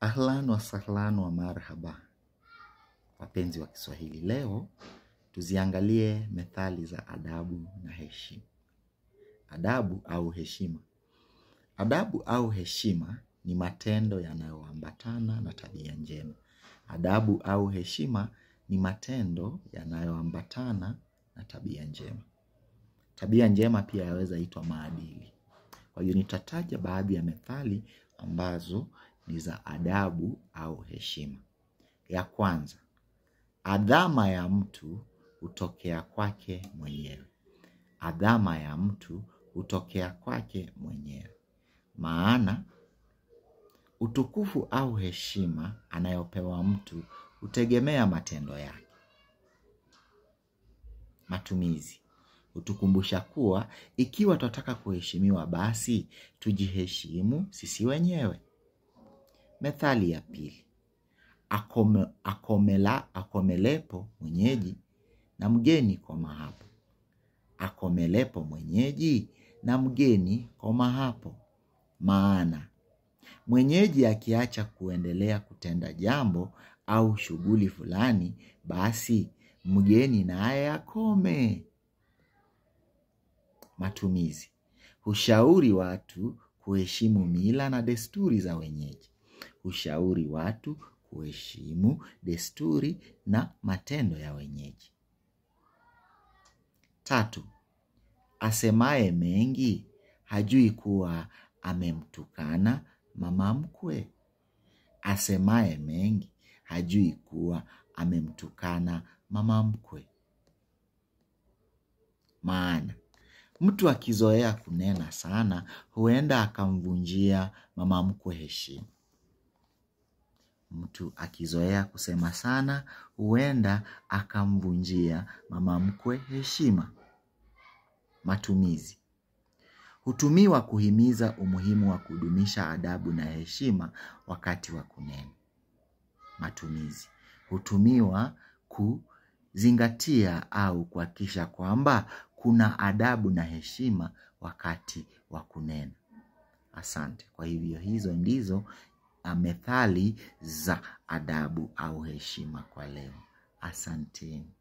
Ahlan wasahlan wa marhaba, wapenzi wa Kiswahili. Leo tuziangalie methali za adabu na heshima. Adabu au heshima. Adabu au heshima ni matendo yanayoambatana na tabia njema. Adabu au heshima ni matendo yanayoambatana na tabia njema. Tabia njema pia yaweza itwa maadili. Kwa hiyo nitataja baadhi ya methali ambazo ni za adabu au heshima. Ya kwanza, adhama ya mtu hutokea kwake mwenyewe. Adhama ya mtu hutokea kwake mwenyewe. Maana utukufu au heshima anayopewa mtu hutegemea matendo yake. Matumizi hutukumbusha kuwa ikiwa tunataka kuheshimiwa, basi tujiheshimu sisi wenyewe. Methali ya pili: akome, akomela, akomelepo mwenyeji na mgeni koma hapo. Akomelepo mwenyeji na mgeni koma hapo. Maana mwenyeji akiacha kuendelea kutenda jambo au shughuli fulani, basi mgeni naye akome. Matumizi: hushauri watu kuheshimu mila na desturi za wenyeji hushauri watu kuheshimu desturi na matendo ya wenyeji. Tatu, asemaye mengi hajui kuwa amemtukana mama mkwe. Asemaye mengi hajui kuwa amemtukana mama mkwe. Maana mtu akizoea kunena sana, huenda akamvunjia mama mkwe heshima. Mtu akizoea kusema sana huenda akamvunjia mama mkwe heshima. Matumizi hutumiwa kuhimiza umuhimu wa kudumisha adabu na heshima wakati wa kunena. Matumizi hutumiwa kuzingatia au kuhakikisha kwamba kuna adabu na heshima wakati wa kunena. Asante. Kwa hivyo hizo ndizo methali za adabu au heshima kwa leo. Asanteni.